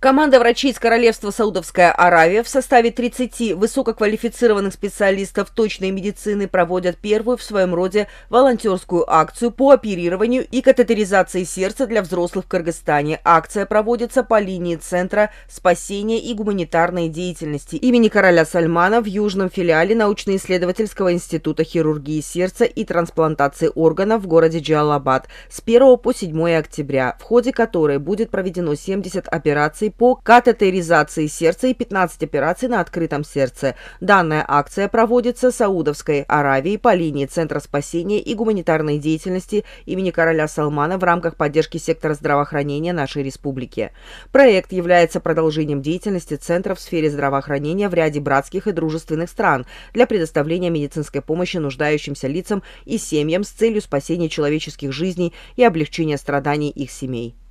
Команда врачей из Королевства Саудовская Аравия в составе 30 высококвалифицированных специалистов точной медицины проводят первую в своем роде волонтерскую акцию по оперированию и катетеризации сердца для взрослых в Кыргызстане. Акция проводится по линии Центра спасения и гуманитарной деятельности имени короля Сальмана в южном филиале научно-исследовательского института хирургии сердца и трансплантации органов в городе Джалабад с 1 по 7 октября, в ходе которой будет проведено 70 операций операций по катетеризации сердца и 15 операций на открытом сердце. Данная акция проводится Саудовской Аравией по линии Центра спасения и гуманитарной деятельности имени короля Салмана в рамках поддержки сектора здравоохранения нашей республики. Проект является продолжением деятельности Центра в сфере здравоохранения в ряде братских и дружественных стран для предоставления медицинской помощи нуждающимся лицам и семьям с целью спасения человеческих жизней и облегчения страданий их семей.